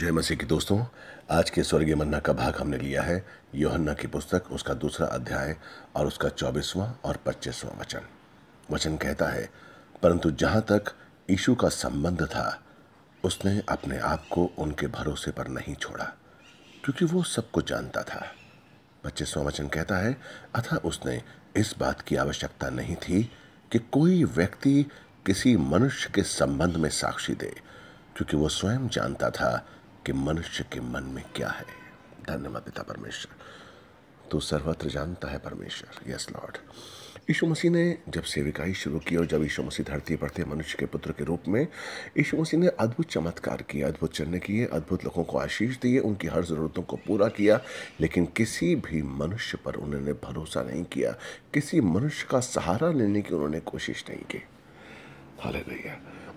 जय मसीह के दोस्तों आज के स्वर्गीय मन्ना का भाग हमने लिया है योहन्ना की पुस्तक उसका दूसरा अध्याय और उसका चौबीसवां और पच्चीसवां वचन वचन कहता है परंतु जहाँ तक ईशु का संबंध था उसने अपने आप को उनके भरोसे पर नहीं छोड़ा क्योंकि वो सब कुछ जानता था पच्चीसवां वचन कहता है अतः उसने इस बात की आवश्यकता नहीं थी कि कोई व्यक्ति किसी मनुष्य के संबंध में साक्षी दे क्योंकि वो स्वयं जानता था कि मनुष्य के मन में क्या है धन्यवाद पिता परमेश्वर तो सर्वत्र जानता है परमेश्वर यस लॉर्ड यीशु मसीह ने जब सेविकाई शुरू की और जब यीशु मसीह धरती पर थे मनुष्य के पुत्र के रूप में यीशु मसीह ने अद्भुत चमत्कार किए अद्भुत चिन्ह किए अद्भुत लोगों को आशीष दिए उनकी हर ज़रूरतों को पूरा किया लेकिन किसी भी मनुष्य पर उन्होंने भरोसा नहीं किया किसी मनुष्य का सहारा लेने की उन्होंने कोशिश नहीं की हाल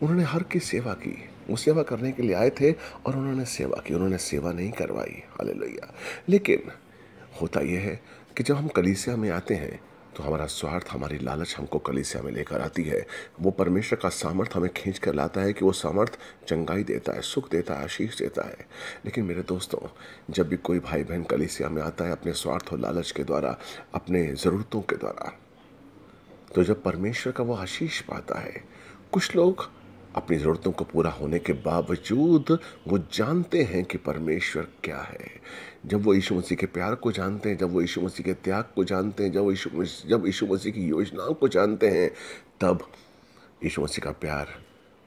उन्होंने हर की सेवा की वो सेवा करने के लिए आए थे और उन्होंने सेवा की उन्होंने सेवा नहीं करवाई हाल लेकिन होता यह है कि जब हम कलीसिया में आते हैं तो हमारा स्वार्थ हमारी लालच हमको कलीसिया में लेकर आती है वो परमेश्वर का सामर्थ हमें खींच कर लाता है कि वो सामर्थ चंगाई देता है सुख देता है आशीष देता है लेकिन मेरे दोस्तों जब भी कोई भाई बहन कलीसिया में आता है अपने स्वार्थ और लालच के द्वारा अपने ज़रूरतों के द्वारा तो जब परमेश्वर का वो आशीष पाता है कुछ लोग अपनी ज़रूरतों को पूरा होने के बावजूद वो जानते हैं कि परमेश्वर क्या है जब वो यीशु मसीह के प्यार को जानते हैं जब वो यीशु मसीह के त्याग को जानते हैं जब वो यीशु जब यीशु मसीह की योजनाओं को जानते हैं तब यीशु मसीह का प्यार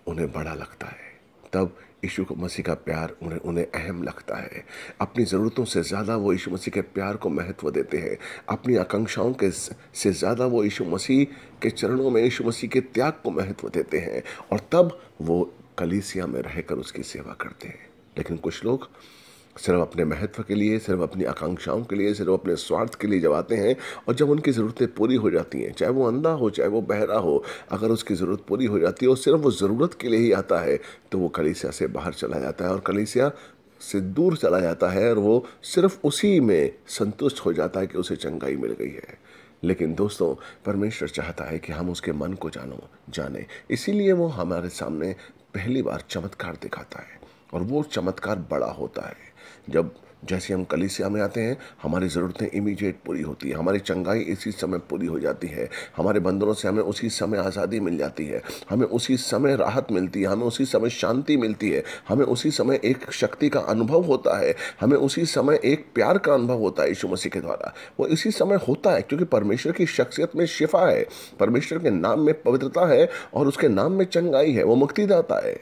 उन्हें बड़ा लगता है तब यीशु मसीह का प्यार उन्हें उन्हें अहम लगता है अपनी ज़रूरतों से ज़्यादा वो यीशु मसीह के प्यार को महत्व देते हैं अपनी आकांक्षाओं के से ज़्यादा वो यीशु मसीह के चरणों में यीशु मसीह के त्याग को महत्व देते हैं और तब वो कलीसिया में रहकर उसकी सेवा करते हैं लेकिन कुछ लोग सिर्फ अपने महत्व के लिए सिर्फ अपनी आकांक्षाओं के लिए सिर्फ अपने स्वार्थ के लिए जब आते हैं और जब उनकी ज़रूरतें पूरी हो जाती हैं चाहे वो अंधा हो चाहे वो बहरा हो अगर उसकी ज़रूरत पूरी हो जाती है और सिर्फ वो ज़रूरत के लिए ही आता है तो वो कलीसिया से बाहर चला जाता है और कलीसिया से दूर चला जाता है और वो सिर्फ उसी में संतुष्ट हो जाता है कि उसे चंगाई मिल गई है लेकिन दोस्तों परमेश्वर चाहता है कि हम उसके मन को जानो जाने इसीलिए वो हमारे सामने पहली बार चमत्कार दिखाता है और वो चमत्कार बड़ा होता है जब जैसे हम कलिसिया में आते हैं हमारी ज़रूरतें इमीडिएट पूरी होती है हमारी चंगाई इसी समय पूरी हो जाती है हमारे बंधनों से हमें उसी समय आज़ादी मिल जाती है हमें उसी समय राहत मिलती है हमें उसी समय शांति मिलती है हमें उसी समय एक शक्ति का अनुभव होता है हमें उसी समय एक प्यार का अनुभव होता है यीशु मसीह के द्वारा वो इसी समय होता है क्योंकि परमेश्वर की शख्सियत में शिफा है परमेश्वर के नाम में पवित्रता है और उसके नाम में चंगाई है वो मुक्तिदाता है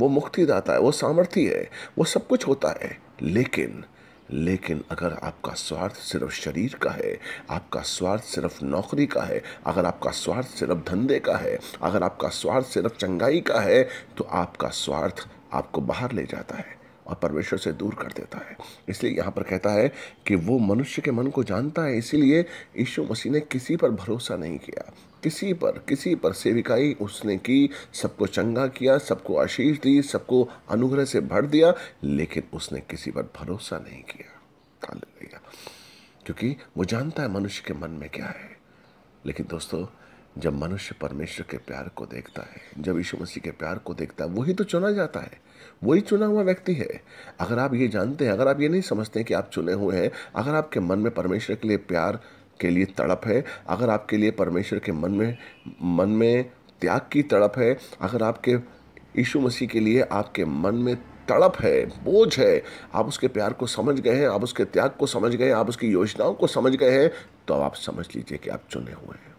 वो मुक्तिदाता है वो सामर्थ्य है वो सब कुछ होता है लेकिन लेकिन अगर आपका स्वार्थ सिर्फ शरीर का है आपका स्वार्थ सिर्फ नौकरी का है अगर आपका स्वार्थ सिर्फ धंधे का है अगर आपका स्वार्थ सिर्फ चंगाई का है तो आपका स्वार्थ आपको बाहर ले जाता है और परमेश्वर से दूर कर देता है इसलिए यहाँ पर कहता है कि वो मनुष्य के मन को जानता है इसीलिए यीशु मसीह ने किसी पर भरोसा नहीं किया किसी पर किसी पर सेविकाई उसने की सबको चंगा किया सबको आशीष दी सबको अनुग्रह से भर दिया लेकिन उसने किसी पर भरोसा नहीं किया क्योंकि वो जानता है मनुष्य के मन में क्या है लेकिन दोस्तों जब मनुष्य परमेश्वर के प्यार को देखता है जब यीशु मसीह के प्यार को देखता है वही तो चुना जाता है वही चुना हुआ व्यक्ति है अगर आप ये जानते हैं अगर आप ये नहीं समझते कि आप चुने हुए हैं अगर आपके मन में परमेश्वर के लिए प्यार के लिए तड़प है अगर आपके लिए परमेश्वर के मन में मन में त्याग की तड़प है अगर आपके यीशु मसीह के लिए आपके मन में तड़प है बोझ है आप उसके प्यार को समझ गए हैं आप उसके त्याग को समझ गए हैं आप उसकी योजनाओं को समझ गए हैं तो आप समझ लीजिए कि आप चुने हुए हैं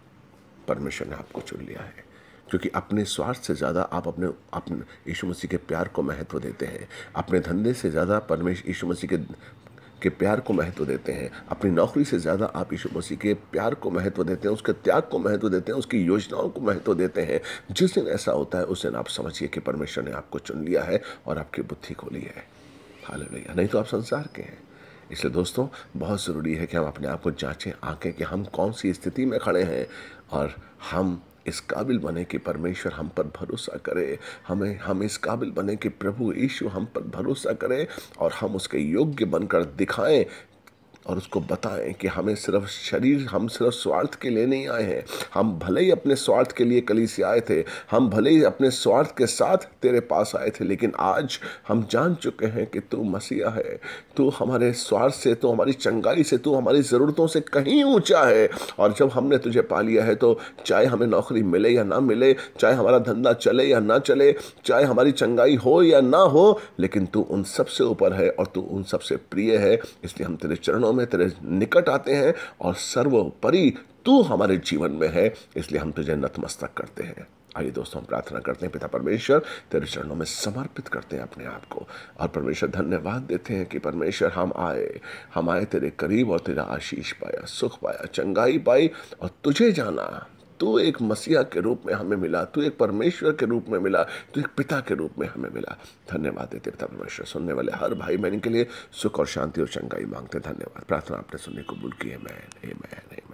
परमेश्वर ने आपको चुन लिया है क्योंकि अपने स्वार्थ से ज़्यादा आप अपने अपने यीशु मसीह के प्यार को महत्व देते हैं अपने धंधे से ज़्यादा परमेश्वर यीशु मसीह के के प्यार को महत्व देते हैं अपनी नौकरी से ज़्यादा आप यीशु मसीह के प्यार को महत्व देते हैं उसके त्याग को महत्व देते हैं उसकी योजनाओं को महत्व देते हैं जिस दिन ऐसा होता है उस दिन आप समझिए कि परमेश्वर ने आपको चुन लिया है और आपकी बुद्धि खोली है हाल नहीं तो आप संसार के हैं इसलिए दोस्तों बहुत ज़रूरी है कि हम अपने आप को जाँचें आँखें कि हम कौन सी स्थिति में खड़े हैं और हम इस काबिल बने कि परमेश्वर हम पर भरोसा करे हमें हम इस काबिल बने कि प्रभु यीशु हम पर भरोसा करे और हम उसके योग्य बनकर दिखाएं और उसको बताएं कि हमें सिर्फ शरीर हम सिर्फ स्वार्थ के लिए नहीं आए हैं हम भले ही अपने स्वार्थ के लिए कली से आए थे हम भले ही अपने स्वार्थ के साथ तेरे पास आए थे लेकिन आज हम जान चुके हैं कि तू मसीहा है तू हमारे स्वार्थ से तू हमारी चंगाई से तू हमारी ज़रूरतों से कहीं ऊँचा है और जब हमने तुझे पा लिया है तो चाहे हमें नौकरी मिले या ना मिले चाहे हमारा धंधा चले या ना चले चाहे हमारी चंगाई हो या ना हो लेकिन तू उन सबसे ऊपर है और तू उन सबसे प्रिय है इसलिए हम तेरे चरणों चरणों में तेरे निकट आते हैं और सर्वोपरि तू हमारे जीवन में है इसलिए हम तुझे नतमस्तक करते हैं आइए दोस्तों हम प्रार्थना करते हैं पिता परमेश्वर तेरे चरणों में समर्पित करते हैं अपने आप को और परमेश्वर धन्यवाद देते हैं कि परमेश्वर हम आए हम आए तेरे करीब और तेरा आशीष पाया सुख पाया चंगाई पाई और तुझे जाना तू एक मसीहा के रूप में हमें मिला तू एक परमेश्वर के रूप में मिला तू एक पिता के रूप में हमें मिला धन्यवाद देते पिता परमेश्वर सुनने वाले हर भाई बहन के लिए सुख और शांति और चंगाई मांगते धन्यवाद प्रार्थना आपने सुनने को बुल की है मैन ए मैन ए